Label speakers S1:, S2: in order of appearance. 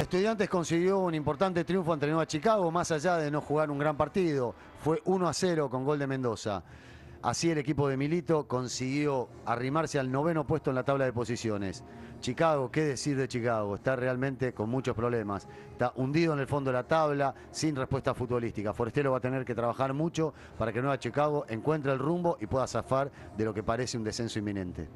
S1: Estudiantes consiguió un importante triunfo ante Nueva Chicago, más allá de no jugar un gran partido. Fue 1 a 0 con gol de Mendoza. Así el equipo de Milito consiguió arrimarse al noveno puesto en la tabla de posiciones. Chicago, ¿qué decir de Chicago? Está realmente con muchos problemas. Está hundido en el fondo de la tabla, sin respuesta futbolística. Forestero va a tener que trabajar mucho para que Nueva Chicago encuentre el rumbo y pueda zafar de lo que parece un descenso inminente.